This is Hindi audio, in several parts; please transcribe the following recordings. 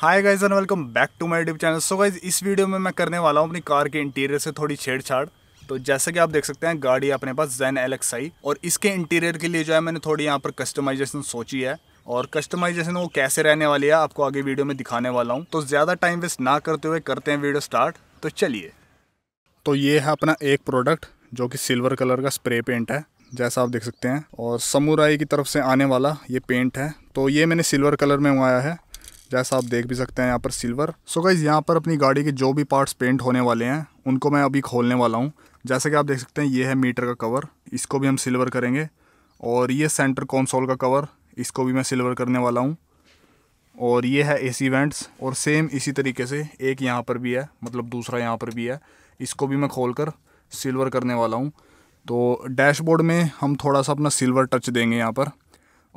Hi guys and welcome back to my YouTube channel so guys इस वीडियो में मैं करने वाला हूँ अपनी कार के इंटीरियर से थोड़ी छेड़छाड़ तो जैसे कि आप देख सकते हैं गाड़ी अपने पास जैन एलेक्स आई और इसके इंटीरियर के लिए जो है मैंने थोड़ी यहाँ पर कस्टमाइजेशन सोची है और कस्टमाइजेशन वो कैसे रहने वाली है आपको आगे वीडियो में दिखाने वाला हूँ तो ज़्यादा टाइम वेस्ट ना करते हुए करते हैं वीडियो स्टार्ट तो चलिए तो ये है अपना एक प्रोडक्ट जो कि सिल्वर कलर का स्प्रे पेंट है जैसा आप देख सकते हैं और समुराई की तरफ से आने वाला ये पेंट है तो ये मैंने सिल्वर कलर में मंगाया है जैसा आप देख भी सकते हैं यहाँ पर सिल्वर सो गाइज़ यहाँ पर अपनी गाड़ी के जो भी पार्ट्स पेंट होने वाले हैं उनको मैं अभी खोलने वाला हूँ जैसे कि आप देख सकते हैं ये है मीटर का कवर इसको भी हम सिल्वर करेंगे और ये सेंटर कॉन्सोल का कवर इसको भी मैं सिल्वर करने वाला हूँ और ये है ए सी वेंट्स और सेम इसी तरीके से एक यहाँ पर भी है मतलब दूसरा यहाँ पर भी है इसको भी मैं खोल कर सिल्वर करने वाला हूँ तो डैशबोर्ड में हम थोड़ा सा अपना सिल्वर टच देंगे यहाँ पर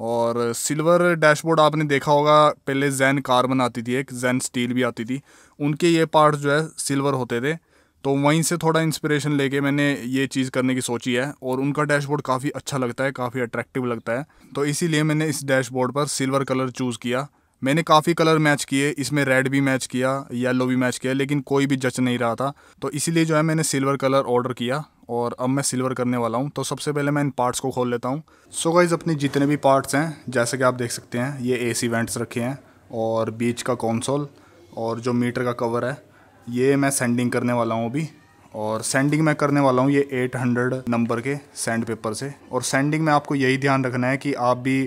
और सिल्वर डैशबोर्ड आपने देखा होगा पहले जैन कार्बन आती थी एक जैन स्टील भी आती थी उनके ये पार्ट जो है सिल्वर होते थे तो वहीं से थोड़ा इंस्पिरेशन लेके मैंने ये चीज़ करने की सोची है और उनका डैशबोर्ड काफ़ी अच्छा लगता है काफ़ी अट्रैक्टिव लगता है तो इसीलिए मैंने इस डैशबोर्ड पर सिल्वर कलर चूज़ किया मैंने काफ़ी कलर मैच किए इसमें रेड भी मैच किया येलो भी मैच किया लेकिन कोई भी जच नहीं रहा था तो इसीलिए जो है मैंने सिल्वर कलर ऑर्डर किया और अब मैं सिल्वर करने वाला हूँ तो सबसे पहले मैं इन पार्ट्स को खोल लेता हूँ सो गाइज अपने जितने भी पार्ट्स हैं जैसे कि आप देख सकते हैं ये ए सी वेंट्स रखे हैं और बीच का कौनसोल और जो मीटर का कवर है ये मैं सेंडिंग करने वाला हूँ अभी और सेंडिंग मैं करने वाला हूँ ये 800 नंबर के सैंड पेपर से और सेंडिंग में आपको यही ध्यान रखना है कि आप भी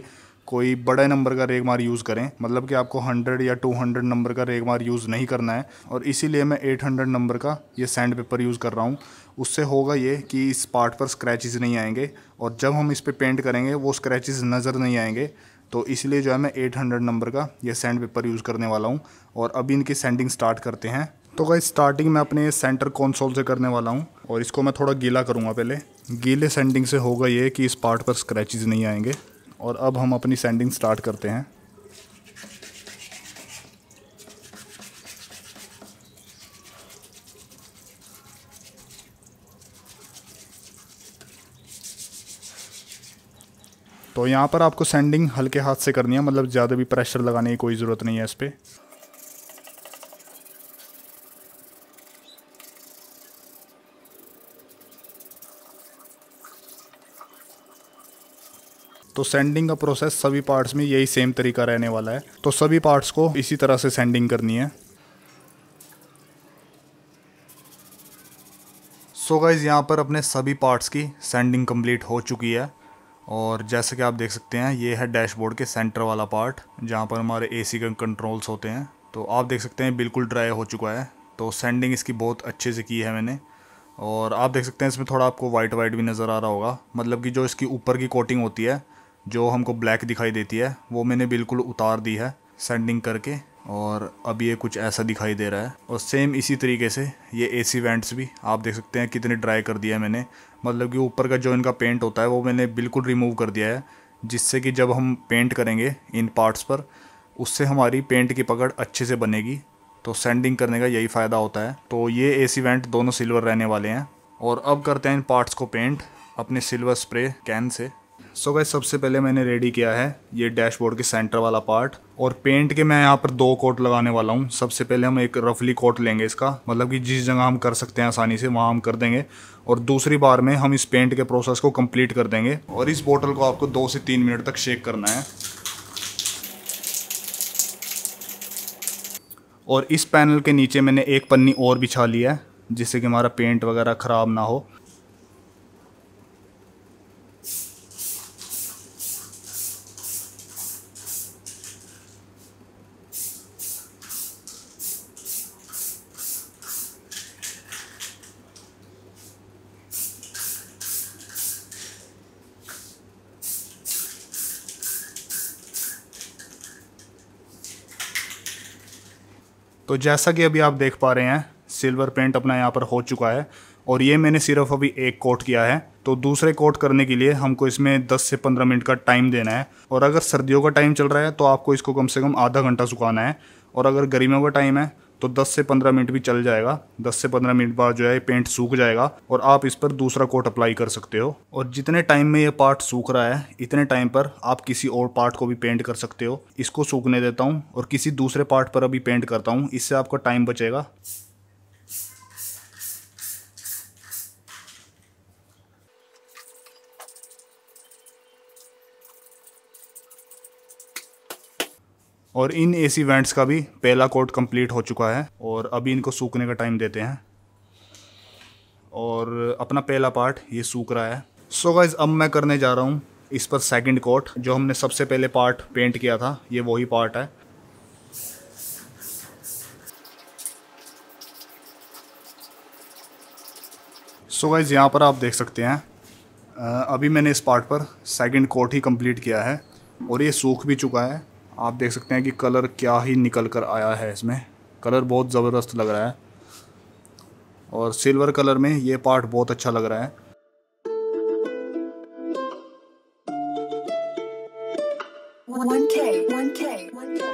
कोई बड़े नंबर का रेग मार यूज़ करें मतलब कि आपको 100 या 200 नंबर का रेग मार यूज़ नहीं करना है और इसीलिए मैं 800 नंबर का ये सैंड पेपर यूज़ कर रहा हूँ उससे होगा ये कि इस पार्ट पर स्क्रैचेस नहीं आएंगे और जब हम इस पर पे पेंट करेंगे वो स्क्रैचेस नज़र नहीं आएंगे तो इसलिए जो है मैं एट नंबर का ये सैंड पेपर यूज़ करने वाला हूँ और अभी इनकी सेंडिंग स्टार्ट करते हैं तो गाइस स्टार्टिंग मैं अपने सेंटर कौनसोल से करने वाला हूँ और इसको मैं थोड़ा गीला करूँगा पहले गीले सेंडिंग से होगा ये कि इस पार्ट पर स्क्रैचेस नहीं आएंगे और अब हम अपनी सेंडिंग स्टार्ट करते हैं तो यहाँ पर आपको सेंडिंग हल्के हाथ से करनी है मतलब ज़्यादा भी प्रेशर लगाने की कोई ज़रूरत नहीं है इस पर तो सेंडिंग का प्रोसेस सभी पार्ट्स में यही सेम तरीका रहने वाला है तो सभी पार्ट्स को इसी तरह से सेंडिंग करनी है सो गाइज़ यहाँ पर अपने सभी पार्ट्स की सेंडिंग कंप्लीट हो चुकी है और जैसे कि आप देख सकते हैं ये है डैशबोर्ड के सेंटर वाला पार्ट जहाँ पर हमारे एसी के कंट्रोल्स होते हैं तो आप देख सकते हैं बिल्कुल ड्राई हो चुका है तो सेंडिंग इसकी बहुत अच्छे से की है मैंने और आप देख सकते हैं इसमें थोड़ा आपको वाइट वाइट भी नज़र आ रहा होगा मतलब कि जो इसकी ऊपर की कोटिंग होती है जो हमको ब्लैक दिखाई देती है वो मैंने बिल्कुल उतार दी है सेंडिंग करके और अब ये कुछ ऐसा दिखाई दे रहा है और सेम इसी तरीके से ये ए सी वेंट्स भी आप देख सकते हैं कितने ड्राई कर दिया है मैंने मतलब कि ऊपर का जो इनका पेंट होता है वो मैंने बिल्कुल रिमूव कर दिया है जिससे कि जब हम पेंट करेंगे इन पार्ट्स पर उससे हमारी पेंट की पकड़ अच्छे से बनेगी तो सेंडिंग करने का यही फ़ायदा होता है तो ये ए सी वेंट दोनों सिल्वर रहने वाले हैं और अब करते हैं इन पार्ट्स को पेंट अपने सिल्वर स्प्रे कैन से सो so गए सबसे पहले मैंने रेडी किया है ये डैशबोर्ड के सेंटर वाला पार्ट और पेंट के मैं यहाँ पर दो कोट लगाने वाला हूँ सबसे पहले हम एक रफली कोट लेंगे इसका मतलब कि जिस जगह हम कर सकते हैं आसानी से वहाँ हम कर देंगे और दूसरी बार में हम इस पेंट के प्रोसेस को कंप्लीट कर देंगे और इस बोतल को आपको दो से तीन मिनट तक शेक करना है और इस पैनल के नीचे मैंने एक पन्नी और बिछा लिया है जिससे कि हमारा पेंट वगैरह ख़राब ना हो तो जैसा कि अभी आप देख पा रहे हैं सिल्वर पेंट अपना यहाँ पर हो चुका है और ये मैंने सिर्फ अभी एक कोट किया है तो दूसरे कोट करने के लिए हमको इसमें 10 से 15 मिनट का टाइम देना है और अगर सर्दियों का टाइम चल रहा है तो आपको इसको कम से कम आधा घंटा सुखाना है और अगर गर्मियों का टाइम है तो 10 से 15 मिनट भी चल जाएगा 10 से 15 मिनट बाद जो है पेंट सूख जाएगा और आप इस पर दूसरा कोट अप्लाई कर सकते हो और जितने टाइम में ये पार्ट सूख रहा है इतने टाइम पर आप किसी और पार्ट को भी पेंट कर सकते हो इसको सूखने देता हूँ और किसी दूसरे पार्ट पर अभी पेंट करता हूँ इससे आपका टाइम बचेगा और इन ए सी वेंट्स का भी पहला कोट कंप्लीट हो चुका है और अभी इनको सूखने का टाइम देते हैं और अपना पहला पार्ट ये सूख रहा है सो so गाइज अब मैं करने जा रहा हूँ इस पर सेकंड कोट जो हमने सबसे पहले पार्ट पेंट किया था ये वही पार्ट है सो गाइज यहाँ पर आप देख सकते हैं अभी मैंने इस पार्ट पर सेकंड कोट ही कंप्लीट किया है और ये सूख भी चुका है आप देख सकते हैं कि कलर क्या ही निकल कर आया है इसमें कलर बहुत ज़बरदस्त लग रहा है और सिल्वर कलर में ये पार्ट बहुत अच्छा लग रहा है One K, one K, one K.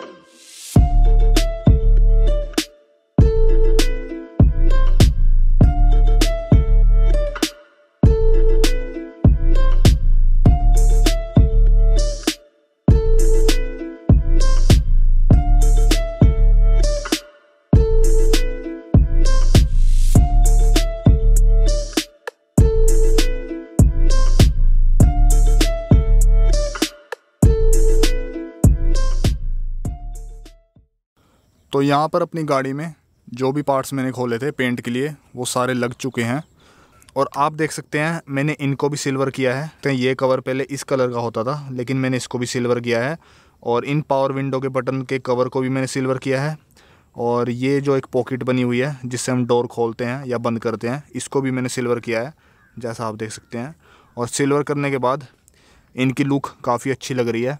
तो यहाँ पर अपनी गाड़ी में जो भी पार्ट्स मैंने खोले थे पेंट के लिए वो सारे लग चुके हैं और आप देख सकते हैं मैंने इनको भी सिल्वर किया है तो ये कवर पहले इस कलर का होता था लेकिन मैंने इसको भी सिल्वर किया है और इन पावर विंडो के बटन के कवर को भी मैंने सिल्वर किया है और ये जो एक पॉकेट बनी हुई है जिससे हम डोर खोलते हैं या बंद करते हैं इसको भी मैंने सिल्वर किया है जैसा आप देख सकते हैं और सिल्वर करने के बाद इनकी लुक काफ़ी अच्छी लग रही है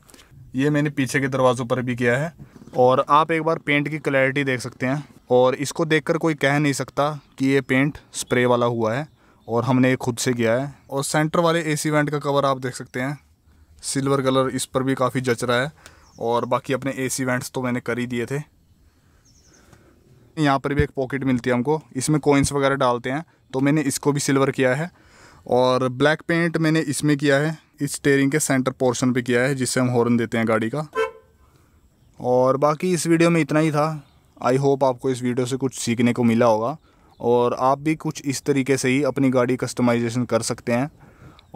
ये मैंने पीछे के दरवाज़ों पर भी किया है और आप एक बार पेंट की क्लैरिटी देख सकते हैं और इसको देखकर कोई कह नहीं सकता कि ये पेंट स्प्रे वाला हुआ है और हमने ये खुद से किया है और सेंटर वाले एसी वेंट का कवर आप देख सकते हैं सिल्वर कलर इस पर भी काफ़ी जच रहा है और बाकी अपने सी वेंट्स तो मैंने कर ही दिए थे यहाँ पर भी एक पॉकेट मिलती है हमको इसमें कोइंस वगैरह डालते हैं तो मैंने इसको भी सिल्वर किया है और ब्लैक पेंट मैंने इसमें किया है इस स्टेयरिंग के सेंटर पोर्शन पे किया है जिससे हम हॉर्न देते हैं गाड़ी का और बाकी इस वीडियो में इतना ही था आई होप आपको इस वीडियो से कुछ सीखने को मिला होगा और आप भी कुछ इस तरीके से ही अपनी गाड़ी कस्टमाइजेशन कर सकते हैं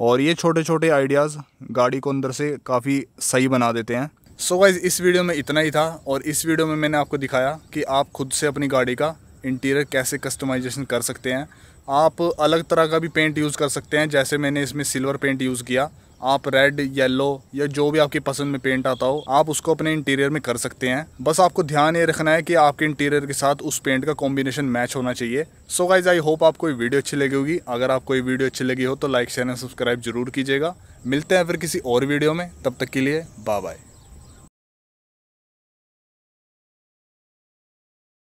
और ये छोटे छोटे आइडियाज़ गाड़ी को अंदर से काफ़ी सही बना देते हैं सो so वाइज इस वीडियो में इतना ही था और इस वीडियो में मैंने आपको दिखाया कि आप खुद से अपनी गाड़ी का इंटीरियर कैसे कस्टमाइजेशन कर सकते हैं आप अलग तरह का भी पेंट यूज़ कर सकते हैं जैसे मैंने इसमें सिल्वर पेंट यूज़ किया आप रेड येलो या जो भी आपकी पसंद में पेंट आता हो आप उसको अपने इंटीरियर में कर सकते हैं बस आपको ध्यान ये रखना है कि आपके इंटीरियर के साथ उस पेंट का कॉम्बिनेशन मैच होना चाहिए सो गाइज आई होप आपको ये वीडियो अच्छी लगी होगी अगर आपको ये वीडियो अच्छी लगी हो तो लाइक शेयर एंड सब्सक्राइब जरूर कीजिएगा मिलते हैं फिर किसी और वीडियो में तब तक के लिए बाय बाय